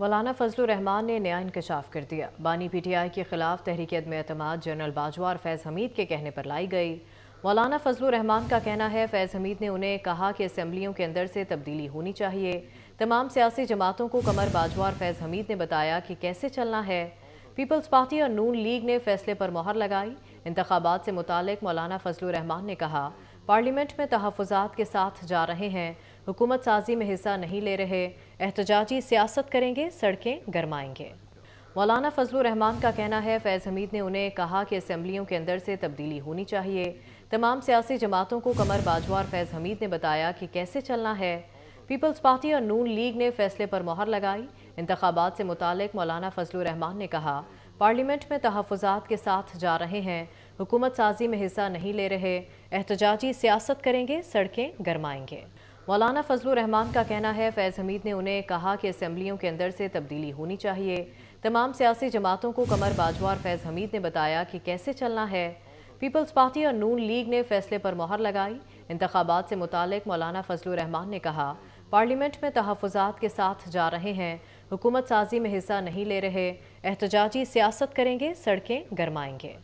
मौलाना फजल रहमान ने नया इंकशाफ कर दिया बानी पी टी आई के खिलाफ तहरीक अदम अतमाद जनरल बाजवा और फैज़ हमीद के कहने पर लाई गई मौलाना फजल रहमान का कहना है फैज़ हमीद ने उन्हें कहा कि असम्बलियों के अंदर से तब्दीली होनी चाहिए तमाम सियासी जमातों को कमर बाजवा और फैज़ हमीद ने बताया कि कैसे चलना है पीपल्स पार्टी और नून लीग ने फैसले पर मोहर लगाई इंतबात से मुतल मौलाना फजल रहमान ने कहा पार्लियामेंट में तहफात के साथ जा रहे हैं हुकूमत साजी में हिस्सा नहीं ले रहे एहतजाजी सियासत करेंगे सड़कें गरमाएंगे मौलाना फजल रहमान का कहना है फैज़ हमीद ने उन्हें कहा कि असम्बलियों के अंदर से तब्दीली होनी चाहिए तमाम सियासी जमातों को कमर बाजवा और फैज़ हमीद ने बताया कि कैसे चलना है पीपल्स पार्टी और नून लीग ने फैसले पर मोहर लगाई इंतबात से मुतक मौलाना फजल रहमान ने कहा पार्लियामेंट में तहफात के साथ जा रहे हैं हुकूमत साजी में हिस्सा नहीं ले रहे एहतजाजी सियासत करेंगे सड़कें गरमाएंगे मौलाना फजल रहमान का कहना है फैज़ हमीद ने उन्हें कहा कि असम्बलियों के अंदर से तब्दीली होनी चाहिए तमाम सियासी जमातों को कमर बाजवा और फैज़ हमीद ने बताया कि कैसे चलना है पीपल्स पार्टी और नून लीग ने फैसले पर मोहर लगाई इंतबात से मुतक मौलाना फजल रहमान ने कहा पार्लियामेंट में तहफात के साथ जा रहे हैं हुकूमत साजी में हिस्सा नहीं ले रहे एहतजाजी सियासत करेंगे सड़कें गरमाएंगे